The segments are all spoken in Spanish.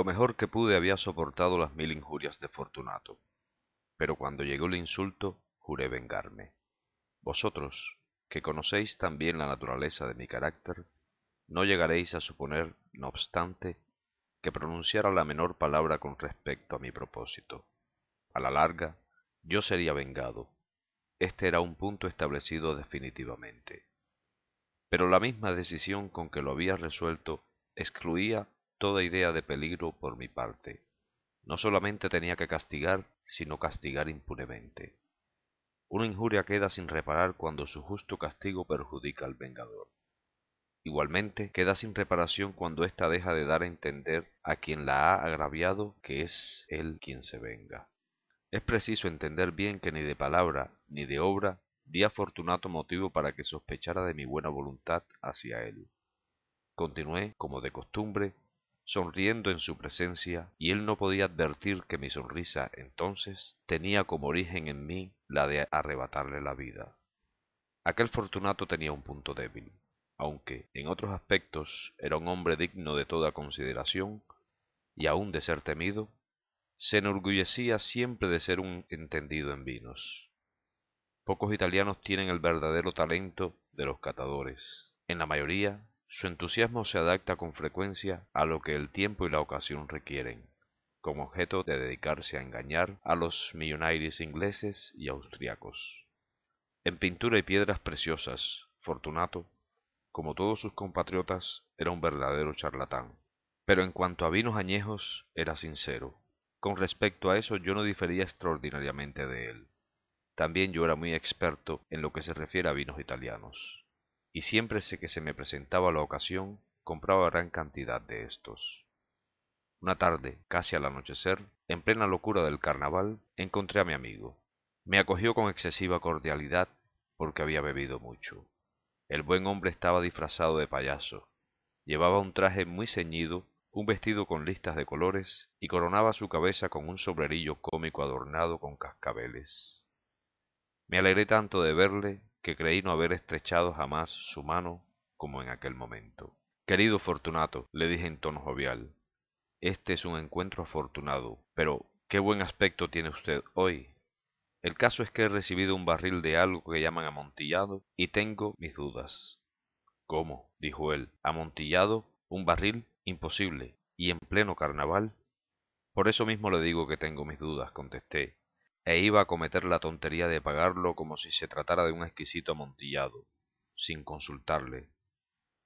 Lo mejor que pude había soportado las mil injurias de Fortunato, pero cuando llegó el insulto juré vengarme. Vosotros, que conocéis también la naturaleza de mi carácter, no llegaréis a suponer, no obstante, que pronunciara la menor palabra con respecto a mi propósito. A la larga, yo sería vengado. Este era un punto establecido definitivamente. Pero la misma decisión con que lo había resuelto excluía toda idea de peligro por mi parte. No solamente tenía que castigar, sino castigar impunemente. Una injuria queda sin reparar cuando su justo castigo perjudica al vengador. Igualmente, queda sin reparación cuando ésta deja de dar a entender a quien la ha agraviado que es él quien se venga. Es preciso entender bien que ni de palabra ni de obra di a Fortunato motivo para que sospechara de mi buena voluntad hacia él. Continué, como de costumbre, sonriendo en su presencia, y él no podía advertir que mi sonrisa entonces tenía como origen en mí la de arrebatarle la vida. Aquel Fortunato tenía un punto débil. Aunque en otros aspectos era un hombre digno de toda consideración y aun de ser temido, se enorgullecía siempre de ser un entendido en vinos. Pocos italianos tienen el verdadero talento de los catadores. En la mayoría su entusiasmo se adapta con frecuencia a lo que el tiempo y la ocasión requieren, como objeto de dedicarse a engañar a los millonaires ingleses y austriacos. En pintura y piedras preciosas, Fortunato, como todos sus compatriotas, era un verdadero charlatán. Pero en cuanto a vinos añejos, era sincero. Con respecto a eso yo no difería extraordinariamente de él. También yo era muy experto en lo que se refiere a vinos italianos y siempre sé que se me presentaba la ocasión, compraba gran cantidad de estos. Una tarde, casi al anochecer, en plena locura del carnaval, encontré a mi amigo. Me acogió con excesiva cordialidad porque había bebido mucho. El buen hombre estaba disfrazado de payaso. Llevaba un traje muy ceñido, un vestido con listas de colores y coronaba su cabeza con un sombrerillo cómico adornado con cascabeles. Me alegré tanto de verle que creí no haber estrechado jamás su mano como en aquel momento. Querido Fortunato, le dije en tono jovial, este es un encuentro afortunado, pero qué buen aspecto tiene usted hoy. El caso es que he recibido un barril de algo que llaman amontillado y tengo mis dudas. ¿Cómo? dijo él. ¿Amontillado? ¿Un barril? Imposible. ¿Y en pleno carnaval? Por eso mismo le digo que tengo mis dudas, contesté, e iba a cometer la tontería de pagarlo como si se tratara de un exquisito amontillado, sin consultarle.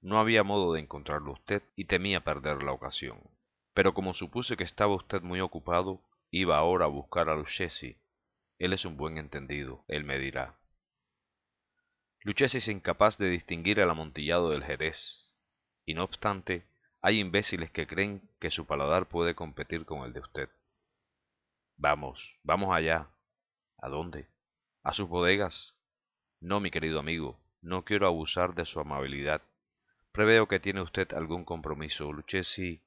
No había modo de encontrarlo usted y temía perder la ocasión. Pero como supuse que estaba usted muy ocupado, iba ahora a buscar a Luchesi. Él es un buen entendido, él me dirá. Luchesi es incapaz de distinguir el amontillado del Jerez, y no obstante, hay imbéciles que creen que su paladar puede competir con el de usted. Vamos, vamos allá. ¿A dónde? A sus bodegas. No, mi querido amigo, no quiero abusar de su amabilidad. Preveo que tiene usted algún compromiso, Luchesi.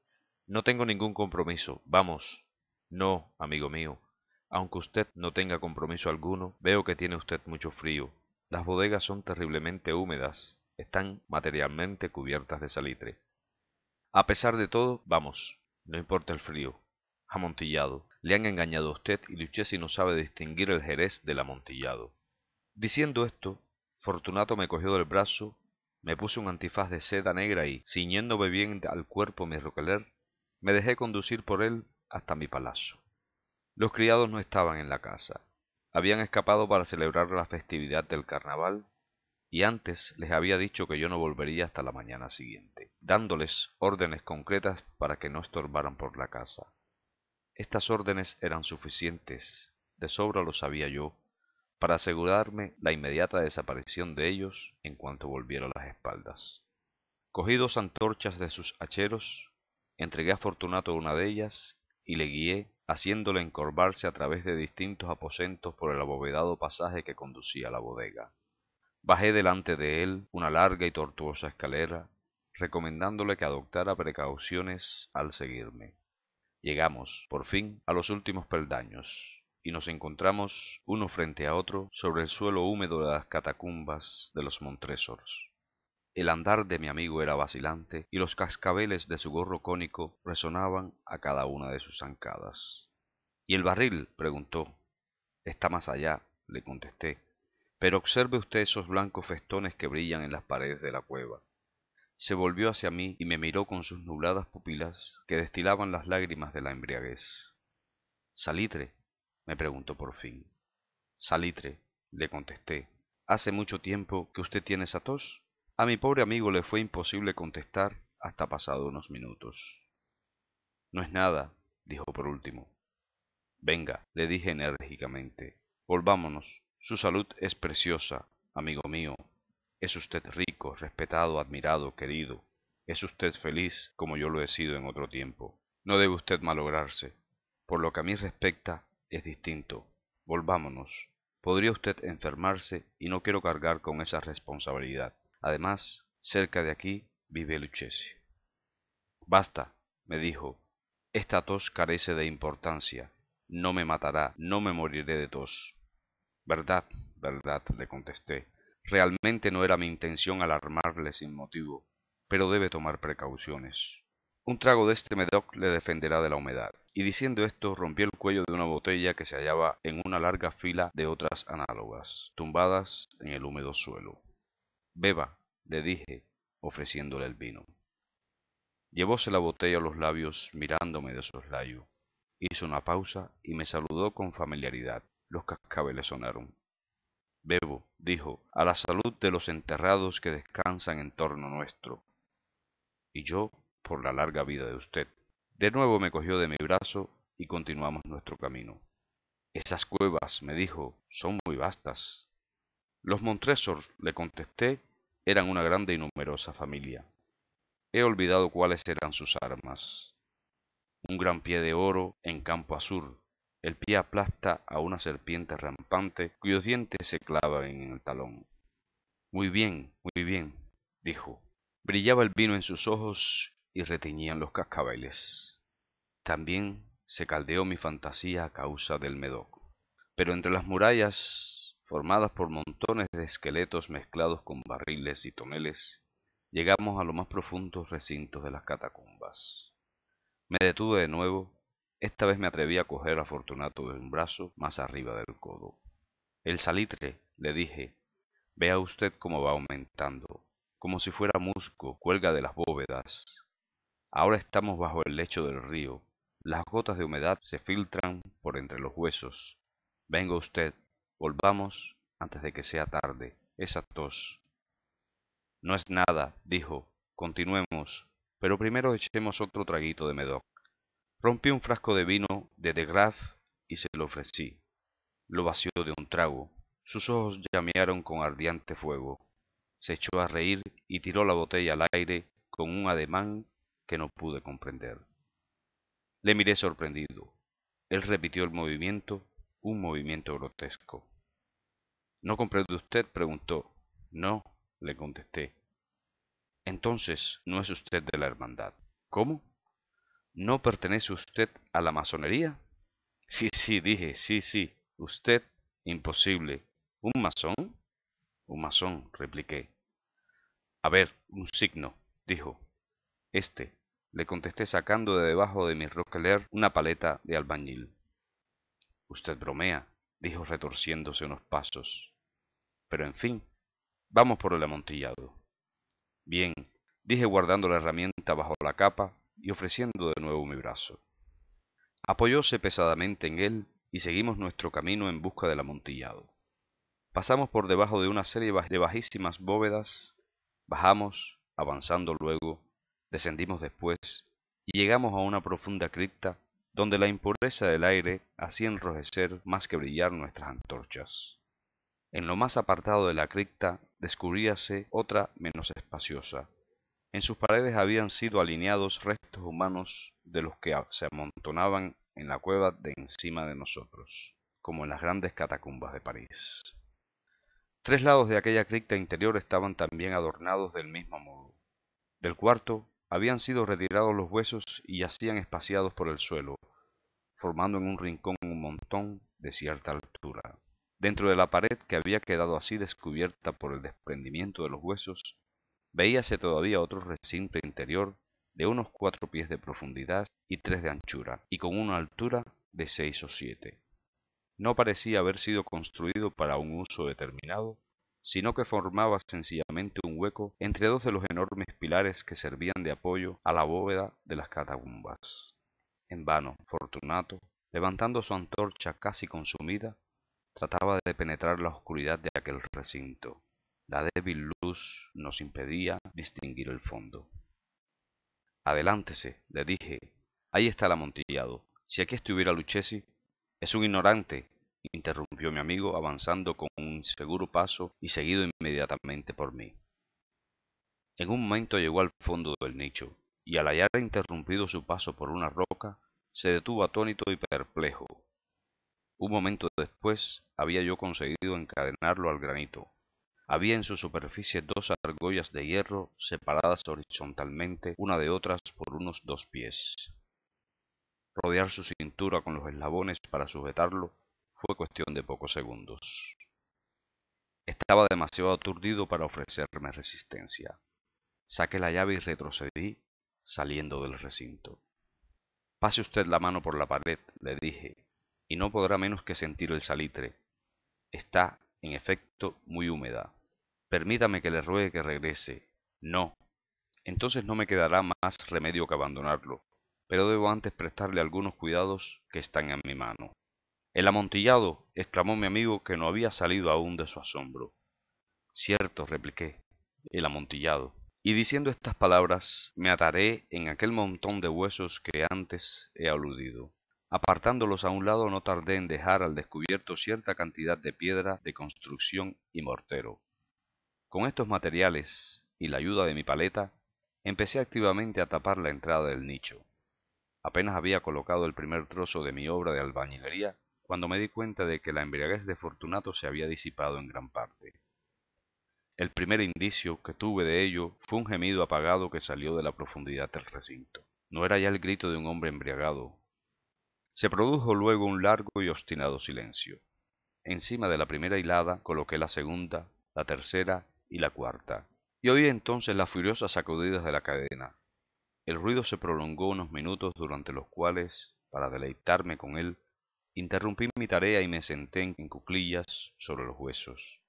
No tengo ningún compromiso. Vamos. No, amigo mío. Aunque usted no tenga compromiso alguno, veo que tiene usted mucho frío. Las bodegas son terriblemente húmedas. Están materialmente cubiertas de salitre. A pesar de todo, vamos. No importa el frío. Amontillado le han engañado a usted y Luchesi no sabe distinguir el jerez del amontillado. Diciendo esto, Fortunato me cogió del brazo, me puso un antifaz de seda negra y, ciñéndome bien al cuerpo mi roqueler, me dejé conducir por él hasta mi palacio. Los criados no estaban en la casa. Habían escapado para celebrar la festividad del carnaval y antes les había dicho que yo no volvería hasta la mañana siguiente, dándoles órdenes concretas para que no estorbaran por la casa. Estas órdenes eran suficientes, de sobra lo sabía yo, para asegurarme la inmediata desaparición de ellos en cuanto volviera las espaldas. Cogí dos antorchas de sus hacheros, entregué a Fortunato una de ellas y le guié, haciéndole encorvarse a través de distintos aposentos por el abovedado pasaje que conducía a la bodega. Bajé delante de él una larga y tortuosa escalera, recomendándole que adoptara precauciones al seguirme. Llegamos, por fin, a los últimos peldaños, y nos encontramos uno frente a otro sobre el suelo húmedo de las catacumbas de los Montresors. El andar de mi amigo era vacilante y los cascabeles de su gorro cónico resonaban a cada una de sus zancadas. ¿Y el barril? preguntó. Está más allá, le contesté. Pero observe usted esos blancos festones que brillan en las paredes de la cueva se volvió hacia mí y me miró con sus nubladas pupilas que destilaban las lágrimas de la embriaguez. Salitre, me preguntó por fin. Salitre, le contesté. ¿Hace mucho tiempo que usted tiene esa tos? A mi pobre amigo le fue imposible contestar hasta pasado unos minutos. No es nada, dijo por último. Venga, le dije enérgicamente. Volvámonos. Su salud es preciosa, amigo mío, es usted rico, respetado, admirado, querido. Es usted feliz como yo lo he sido en otro tiempo. No debe usted malograrse. Por lo que a mí respecta, es distinto. Volvámonos. Podría usted enfermarse y no quiero cargar con esa responsabilidad. Además, cerca de aquí vive Luchesi. Basta, me dijo. Esta tos carece de importancia. No me matará, no me moriré de tos. Verdad, verdad, le contesté. Realmente no era mi intención alarmarle sin motivo, pero debe tomar precauciones. Un trago de este medoc le defenderá de la humedad. Y diciendo esto, rompió el cuello de una botella que se hallaba en una larga fila de otras análogas, tumbadas en el húmedo suelo. Beba, le dije, ofreciéndole el vino. Llevóse la botella a los labios, mirándome de soslayo. Hizo una pausa y me saludó con familiaridad. Los cascabeles sonaron. Bebo, dijo, a la salud de los enterrados que descansan en torno nuestro. Y yo, por la larga vida de usted. De nuevo me cogió de mi brazo y continuamos nuestro camino. Esas cuevas, me dijo, son muy vastas. Los Montresor, le contesté, eran una grande y numerosa familia. He olvidado cuáles eran sus armas. Un gran pie de oro en campo azul, el pie aplasta a una serpiente rampante cuyos dientes se clavan en el talón. Muy bien, muy bien, dijo. Brillaba el vino en sus ojos y retiñían los cascabeles. También se caldeó mi fantasía a causa del medoc. Pero entre las murallas, formadas por montones de esqueletos mezclados con barriles y toneles, llegamos a los más profundos recintos de las catacumbas. Me detuve de nuevo esta vez me atreví a coger a Fortunato de un brazo más arriba del codo. El salitre, le dije, vea usted cómo va aumentando, como si fuera musgo, cuelga de las bóvedas. Ahora estamos bajo el lecho del río, las gotas de humedad se filtran por entre los huesos. Venga usted, volvamos antes de que sea tarde. Esa tos. No es nada, dijo. Continuemos, pero primero echemos otro traguito de medoc. Rompí un frasco de vino de De Graf y se lo ofrecí. Lo vació de un trago. Sus ojos llamearon con ardiente fuego. Se echó a reír y tiró la botella al aire con un ademán que no pude comprender. Le miré sorprendido. Él repitió el movimiento, un movimiento grotesco. ¿No comprende usted? preguntó. No, le contesté. Entonces, no es usted de la hermandad. ¿Cómo? ¿No pertenece usted a la masonería? Sí, sí, dije, sí, sí. Usted, imposible. ¿Un masón? Un masón, repliqué. A ver, un signo, dijo. Este, le contesté sacando de debajo de mi roqueler una paleta de albañil. Usted bromea, dijo retorciéndose unos pasos. Pero en fin, vamos por el amontillado. Bien, dije guardando la herramienta bajo la capa y ofreciendo de nuevo mi brazo. Apoyóse pesadamente en él y seguimos nuestro camino en busca del amontillado. Pasamos por debajo de una serie de bajísimas bóvedas, bajamos, avanzando luego, descendimos después y llegamos a una profunda cripta donde la impureza del aire hacía enrojecer más que brillar nuestras antorchas. En lo más apartado de la cripta descubríase otra menos espaciosa, en sus paredes habían sido alineados restos humanos de los que se amontonaban en la cueva de encima de nosotros, como en las grandes catacumbas de París. Tres lados de aquella cripta interior estaban también adornados del mismo modo. Del cuarto habían sido retirados los huesos y yacían espaciados por el suelo, formando en un rincón un montón de cierta altura. Dentro de la pared que había quedado así descubierta por el desprendimiento de los huesos, veíase todavía otro recinto interior de unos cuatro pies de profundidad y tres de anchura, y con una altura de seis o siete. No parecía haber sido construido para un uso determinado, sino que formaba sencillamente un hueco entre dos de los enormes pilares que servían de apoyo a la bóveda de las catacumbas. En vano, Fortunato, levantando su antorcha casi consumida, trataba de penetrar la oscuridad de aquel recinto. La débil luz nos impedía distinguir el fondo. Adelántese, le dije. Ahí está el amontillado. Si aquí estuviera Luchesi. Es un ignorante, interrumpió mi amigo, avanzando con un seguro paso y seguido inmediatamente por mí. En un momento llegó al fondo del nicho, y al hallar interrumpido su paso por una roca, se detuvo atónito y perplejo. Un momento después había yo conseguido encadenarlo al granito, había en su superficie dos argollas de hierro separadas horizontalmente una de otras por unos dos pies. Rodear su cintura con los eslabones para sujetarlo fue cuestión de pocos segundos. Estaba demasiado aturdido para ofrecerme resistencia. Saqué la llave y retrocedí, saliendo del recinto. Pase usted la mano por la pared, le dije, y no podrá menos que sentir el salitre. Está, en efecto, muy húmeda. Permítame que le ruegue que regrese. No. Entonces no me quedará más remedio que abandonarlo, pero debo antes prestarle algunos cuidados que están en mi mano. El amontillado, exclamó mi amigo que no había salido aún de su asombro. Cierto, repliqué, el amontillado. Y diciendo estas palabras, me ataré en aquel montón de huesos que antes he aludido. Apartándolos a un lado no tardé en dejar al descubierto cierta cantidad de piedra de construcción y mortero. Con estos materiales y la ayuda de mi paleta, empecé activamente a tapar la entrada del nicho. Apenas había colocado el primer trozo de mi obra de albañilería cuando me di cuenta de que la embriaguez de Fortunato se había disipado en gran parte. El primer indicio que tuve de ello fue un gemido apagado que salió de la profundidad del recinto. No era ya el grito de un hombre embriagado. Se produjo luego un largo y obstinado silencio. Encima de la primera hilada coloqué la segunda, la tercera y la cuarta, y oí entonces las furiosas sacudidas de la cadena. El ruido se prolongó unos minutos durante los cuales, para deleitarme con él, interrumpí mi tarea y me senté en cuclillas sobre los huesos.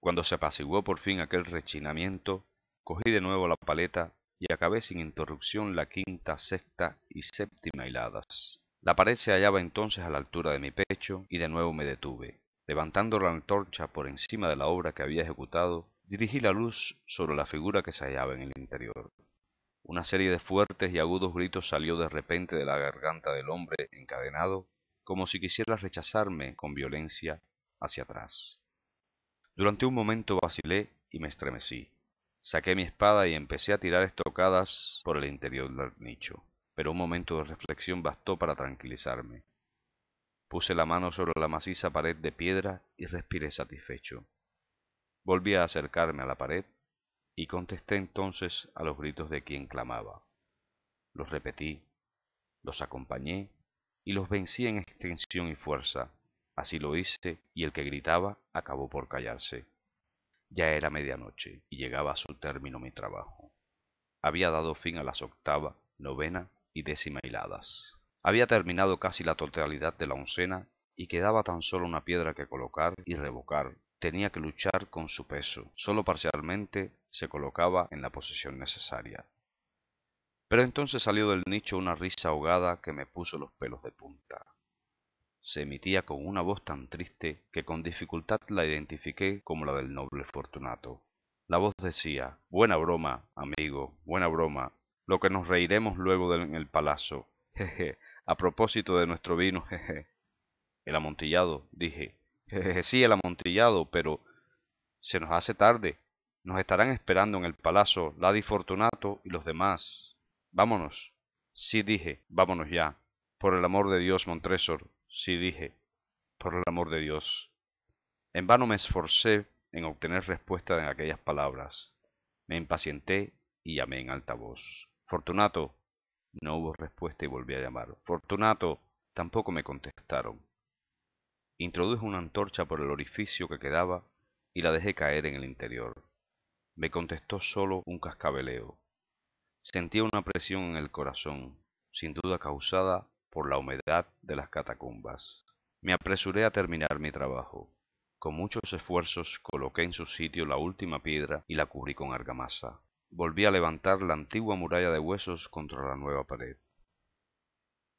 Cuando se apaciguó por fin aquel rechinamiento, cogí de nuevo la paleta y acabé sin interrupción la quinta, sexta y séptima hiladas. La pared se hallaba entonces a la altura de mi pecho y de nuevo me detuve. Levantando la antorcha por encima de la obra que había ejecutado, Dirigí la luz sobre la figura que se hallaba en el interior. Una serie de fuertes y agudos gritos salió de repente de la garganta del hombre encadenado, como si quisiera rechazarme con violencia hacia atrás. Durante un momento vacilé y me estremecí. Saqué mi espada y empecé a tirar estocadas por el interior del nicho, pero un momento de reflexión bastó para tranquilizarme. Puse la mano sobre la maciza pared de piedra y respiré satisfecho. Volví a acercarme a la pared y contesté entonces a los gritos de quien clamaba. Los repetí, los acompañé y los vencí en extensión y fuerza. Así lo hice y el que gritaba acabó por callarse. Ya era medianoche y llegaba a su término mi trabajo. Había dado fin a las octava, novena y décima hiladas. Había terminado casi la totalidad de la oncena y quedaba tan solo una piedra que colocar y revocar tenía que luchar con su peso. Solo parcialmente se colocaba en la posición necesaria. Pero entonces salió del nicho una risa ahogada que me puso los pelos de punta. Se emitía con una voz tan triste que con dificultad la identifiqué como la del noble Fortunato. La voz decía, Buena broma, amigo, buena broma, lo que nos reiremos luego en el palazo. Jeje, a propósito de nuestro vino, jeje. El amontillado, dije, sí, el amontillado, pero se nos hace tarde. Nos estarán esperando en el palacio Ladi Fortunato y los demás. Vámonos. Sí dije, vámonos ya. Por el amor de Dios, Montresor. Sí dije, por el amor de Dios. En vano me esforcé en obtener respuesta de aquellas palabras. Me impacienté y llamé en alta voz. Fortunato. No hubo respuesta y volví a llamar. Fortunato. Tampoco me contestaron introduje una antorcha por el orificio que quedaba y la dejé caer en el interior. Me contestó solo un cascabeleo. Sentía una presión en el corazón, sin duda causada por la humedad de las catacumbas. Me apresuré a terminar mi trabajo. Con muchos esfuerzos coloqué en su sitio la última piedra y la cubrí con argamasa. Volví a levantar la antigua muralla de huesos contra la nueva pared.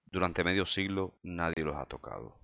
Durante medio siglo nadie los ha tocado.